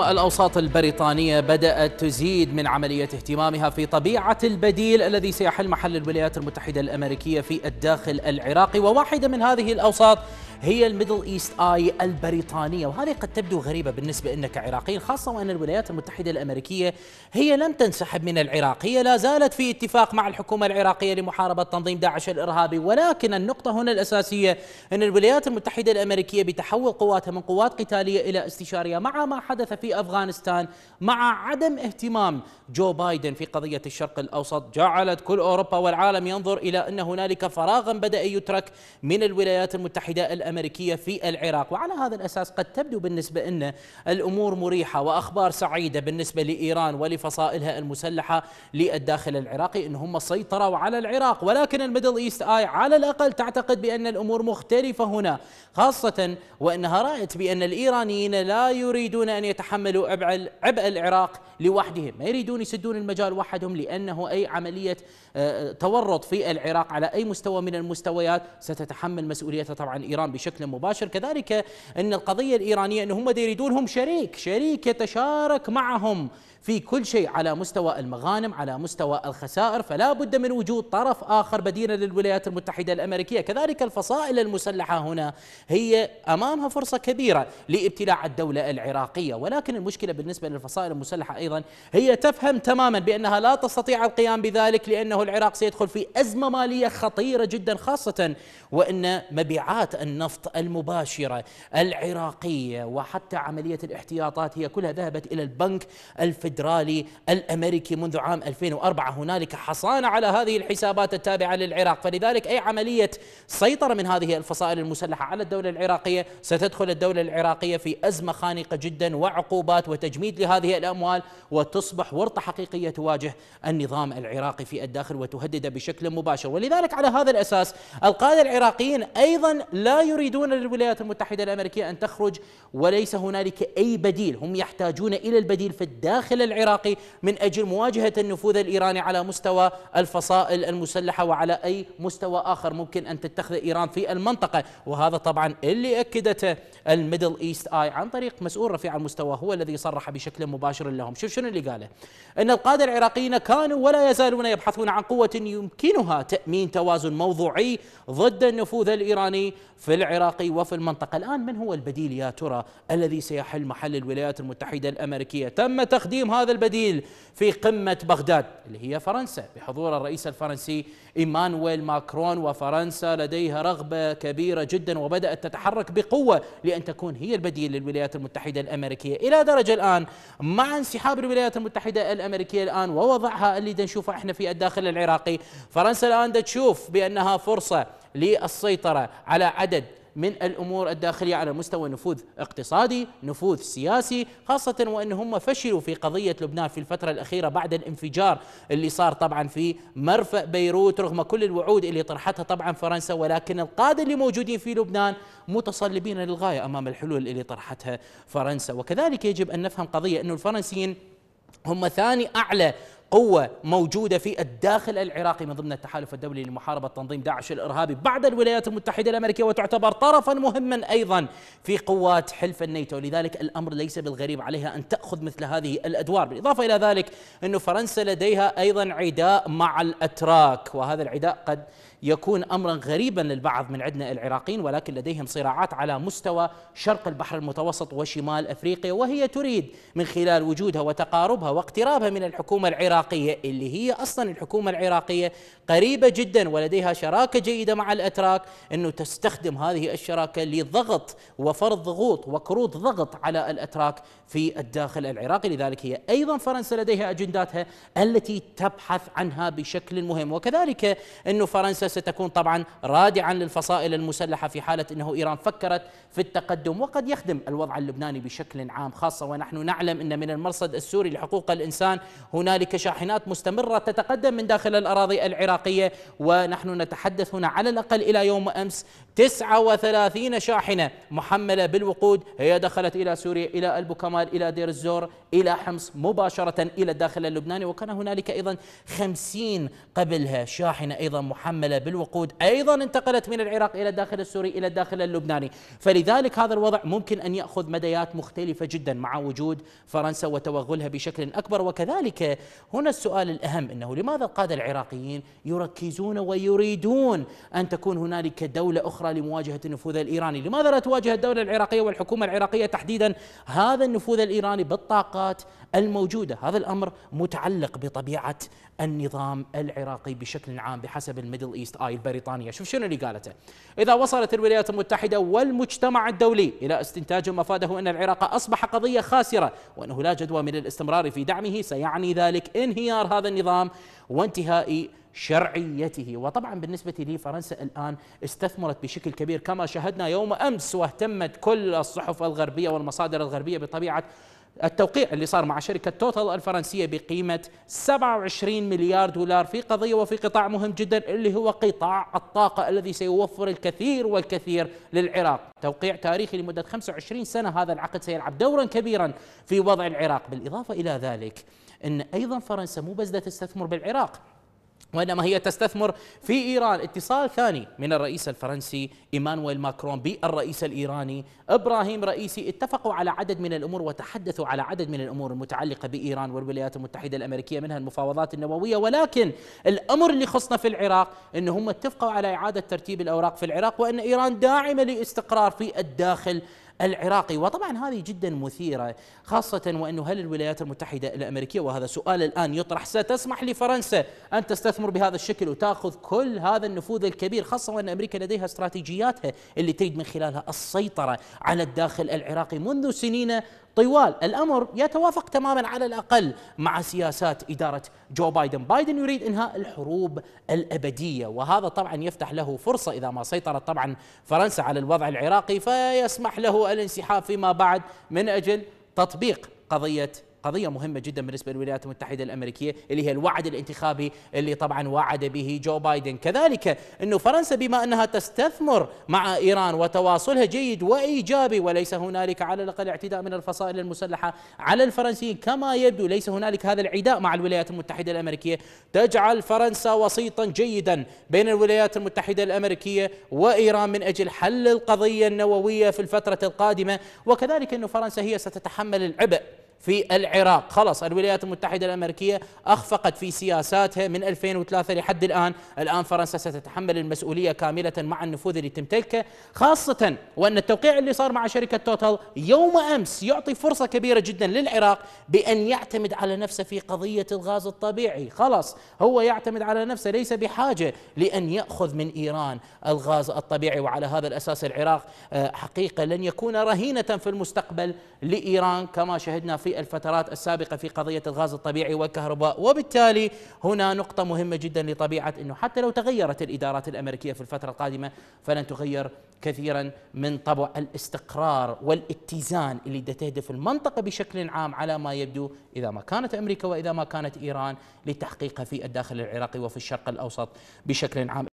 الأوساط البريطانية بدأت تزيد من عملية اهتمامها في طبيعة البديل الذي سيحل محل الولايات المتحدة الأمريكية في الداخل العراقي وواحدة من هذه الأوساط هي الميدل ايست اي البريطانيه وهذه قد تبدو غريبه بالنسبه لنا كعراقيين خاصه وان الولايات المتحده الامريكيه هي لم تنسحب من العراق هي لا زالت في اتفاق مع الحكومه العراقيه لمحاربه تنظيم داعش الارهابي ولكن النقطه هنا الاساسيه ان الولايات المتحده الامريكيه بتحول قواتها من قوات قتاليه الى استشاريه مع ما حدث في افغانستان مع عدم اهتمام جو بايدن في قضيه الشرق الاوسط جعلت كل اوروبا والعالم ينظر الى ان هنالك فراغا بدا يترك من الولايات المتحده الأمريكية الأمريكية في العراق وعلى هذا الأساس قد تبدو بالنسبة لنا الأمور مريحة وأخبار سعيدة بالنسبة لإيران ولفصائلها المسلحة للداخل العراقي إن هم سيطروا على العراق ولكن الميدل إيست آي على الأقل تعتقد بأن الأمور مختلفة هنا خاصة وأنها رأت بأن الإيرانيين لا يريدون أن يتحملوا عبء العراق لوحدهم ما يريدون يسدون المجال وحدهم لأنه أي عملية آه، تورط في العراق على أي مستوى من المستويات ستتحمل مسؤوليتها طبعا إيران بشكل مباشر كذلك أن القضية الإيرانية أن هم يريدون هم شريك شريك يتشارك معهم في كل شيء على مستوى المغانم على مستوى الخسائر فلا بد من وجود طرف آخر بديل للولايات المتحدة الأمريكية كذلك الفصائل المسلحة هنا هي أمامها فرصة كبيرة لابتلاع الدولة العراقية ولكن المشكلة بالنسبة للفصائل المسلحة أيضا هي تفهم تماما بأنها لا تستطيع القيام بذلك لأنه العراق سيدخل في أزمة مالية خطيرة جدا خاصة وأن مبيعات النفط المباشرة العراقية وحتى عملية الاحتياطات هي كلها ذهبت إلى البنك الفدرالي الفدرالي الامريكي منذ عام 2004 هنالك حصانه على هذه الحسابات التابعه للعراق فلذلك اي عمليه سيطره من هذه الفصائل المسلحه على الدوله العراقيه ستدخل الدوله العراقيه في ازمه خانقه جدا وعقوبات وتجميد لهذه الاموال وتصبح ورطه حقيقيه تواجه النظام العراقي في الداخل وتهدده بشكل مباشر ولذلك على هذا الاساس القاده العراقيين ايضا لا يريدون للولايات المتحده الامريكيه ان تخرج وليس هنالك اي بديل هم يحتاجون الى البديل في الداخل العراقي من أجل مواجهة النفوذ الإيراني على مستوى الفصائل المسلحة وعلى أي مستوى آخر ممكن أن تتخذ إيران في المنطقة وهذا طبعا اللي أكدته الميدل إيست آي عن طريق مسؤول رفيع المستوى هو الذي صرح بشكل مباشر لهم شوف شنو اللي قاله أن القادة العراقيين كانوا ولا يزالون يبحثون عن قوة يمكنها تأمين توازن موضوعي ضد النفوذ الإيراني في العراق وفي المنطقة الآن من هو البديل يا ترى الذي سيحل محل الولايات المتحدة الأمريكية تم تخديم تقديم هذا البديل في قمة بغداد اللي هي فرنسا بحضور الرئيس الفرنسي إيمانويل ماكرون وفرنسا لديها رغبة كبيرة جدا وبدأت تتحرك بقوة لأن تكون هي البديل للولايات المتحدة الأمريكية إلى درجة الآن مع انسحاب الولايات المتحدة الأمريكية الآن ووضعها اللي نشوفه احنا في الداخل العراقي فرنسا الآن تشوف بأنها فرصة للسيطرة على عدد من الامور الداخليه على مستوى نفوذ اقتصادي، نفوذ سياسي، خاصه وان هم فشلوا في قضيه لبنان في الفتره الاخيره بعد الانفجار اللي صار طبعا في مرفأ بيروت رغم كل الوعود اللي طرحتها طبعا فرنسا ولكن القاده اللي موجودين في لبنان متصلبين للغايه امام الحلول اللي طرحتها فرنسا، وكذلك يجب ان نفهم قضيه انه الفرنسيين هم ثاني اعلى قوة موجودة في الداخل العراقي من ضمن التحالف الدولي لمحاربة تنظيم داعش الإرهابي بعد الولايات المتحدة الأمريكية وتعتبر طرفا مهما أيضا في قوات حلف الناتو لذلك الأمر ليس بالغريب عليها أن تأخذ مثل هذه الأدوار بالإضافة إلى ذلك أن فرنسا لديها أيضا عداء مع الأتراك وهذا العداء قد يكون امرا غريبا للبعض من عندنا العراقيين ولكن لديهم صراعات على مستوى شرق البحر المتوسط وشمال افريقيا وهي تريد من خلال وجودها وتقاربها واقترابها من الحكومه العراقيه العراقية اللي هي أصلا الحكومة العراقية قريبة جدا ولديها شراكة جيدة مع الأتراك أنه تستخدم هذه الشراكة لضغط وفرض ضغوط وكروت ضغط على الأتراك في الداخل العراقي لذلك هي أيضا فرنسا لديها أجنداتها التي تبحث عنها بشكل مهم وكذلك أنه فرنسا ستكون طبعا رادعا للفصائل المسلحة في حالة أنه إيران فكرت في التقدم وقد يخدم الوضع اللبناني بشكل عام خاصة ونحن نعلم أن من المرصد السوري لحقوق الإنسان هنالك شاحنات مستمرة تتقدم من داخل الأراضي العراقية ونحن نتحدث هنا على الأقل إلى يوم أمس 39 شاحنة محملة بالوقود هي دخلت إلى سوريا إلى البوكمال إلى دير الزور إلى حمص مباشرة إلى الداخل اللبناني وكان هنالك أيضا 50 قبلها شاحنة أيضا محملة بالوقود أيضا انتقلت من العراق إلى الداخل السوري إلى الداخل اللبناني فلذلك هذا الوضع ممكن أن يأخذ مديات مختلفة جدا مع وجود فرنسا وتوغلها بشكل أكبر وكذلك هنا السؤال الأهم أنه لماذا القادة العراقيين يركزون ويريدون أن تكون هنالك دولة أخرى لمواجهة النفوذ الإيراني لماذا لا تواجه الدولة العراقية والحكومة العراقية تحديدا هذا النفوذ الإيراني بالطاقات الموجودة هذا الأمر متعلق بطبيعة النظام العراقي بشكل عام بحسب الميدل إيست آي البريطانية شوف شنو اللي قالته إذا وصلت الولايات المتحدة والمجتمع الدولي إلى استنتاج مفاده أن العراق أصبح قضية خاسرة وأنه لا جدوى من الاستمرار في دعمه سيعني ذلك انهيار هذا النظام وانتهاء شرعيته وطبعا بالنسبة لي فرنسا الآن استثمرت بشكل كبير كما شاهدنا يوم أمس واهتمت كل الصحف الغربية والمصادر الغربية بطبيعة التوقيع اللي صار مع شركة توتال الفرنسية بقيمة 27 مليار دولار في قضية وفي قطاع مهم جدا اللي هو قطاع الطاقة الذي سيوفر الكثير والكثير للعراق توقيع تاريخي لمدة 25 سنة هذا العقد سيلعب دورا كبيرا في وضع العراق بالإضافة إلى ذلك ان ايضا فرنسا مو بس تستثمر بالعراق وانما هي تستثمر في ايران اتصال ثاني من الرئيس الفرنسي ايمانويل ماكرون بالرئيس الايراني ابراهيم رئيسي اتفقوا على عدد من الامور وتحدثوا على عدد من الامور المتعلقه بايران والولايات المتحده الامريكيه منها المفاوضات النوويه ولكن الامر اللي خصنا في العراق ان هم اتفقوا على اعاده ترتيب الاوراق في العراق وان ايران داعمه لاستقرار في الداخل العراقي وطبعا هذه جدا مثيرة خاصة وأنه هل الولايات المتحدة الأمريكية وهذا سؤال الآن يطرح ستسمح لفرنسا أن تستثمر بهذا الشكل وتأخذ كل هذا النفوذ الكبير خاصة وأن أمريكا لديها استراتيجياتها اللي تريد من خلالها السيطرة على الداخل العراقي منذ سنين طوال الامر يتوافق تماما على الاقل مع سياسات اداره جو بايدن، بايدن يريد انهاء الحروب الابديه وهذا طبعا يفتح له فرصه اذا ما سيطرت طبعا فرنسا على الوضع العراقي فيسمح له الانسحاب فيما بعد من اجل تطبيق قضيه قضية مهمة جدا بالنسبة للولايات المتحدة الأمريكية اللي هي الوعد الانتخابي اللي طبعا وعد به جو بايدن كذلك أنه فرنسا بما أنها تستثمر مع إيران وتواصلها جيد وإيجابي وليس هنالك على الأقل اعتداء من الفصائل المسلحة على الفرنسيين كما يبدو ليس هنالك هذا العداء مع الولايات المتحدة الأمريكية تجعل فرنسا وسيطا جيدا بين الولايات المتحدة الأمريكية وإيران من أجل حل القضية النووية في الفترة القادمة وكذلك أن فرنسا هي ستتحمل العبء في العراق خلص الولايات المتحدة الأمريكية أخفقت في سياساتها من 2003 لحد الآن الآن فرنسا ستتحمل المسؤولية كاملة مع النفوذ اللي تمتلكه خاصة وأن التوقيع اللي صار مع شركة توتال يوم أمس يعطي فرصة كبيرة جدا للعراق بأن يعتمد على نفسه في قضية الغاز الطبيعي خلص هو يعتمد على نفسه ليس بحاجة لأن يأخذ من إيران الغاز الطبيعي وعلى هذا الأساس العراق آه، حقيقة لن يكون رهينة في المستقبل لإيران كما شهدنا في الفترات السابقة في قضية الغاز الطبيعي والكهرباء وبالتالي هنا نقطة مهمة جدا لطبيعة أنه حتى لو تغيرت الإدارات الأمريكية في الفترة القادمة فلن تغير كثيرا من طبع الاستقرار والاتزان اللي تهدف المنطقة بشكل عام على ما يبدو إذا ما كانت أمريكا وإذا ما كانت إيران لتحقيقها في الداخل العراقي وفي الشرق الأوسط بشكل عام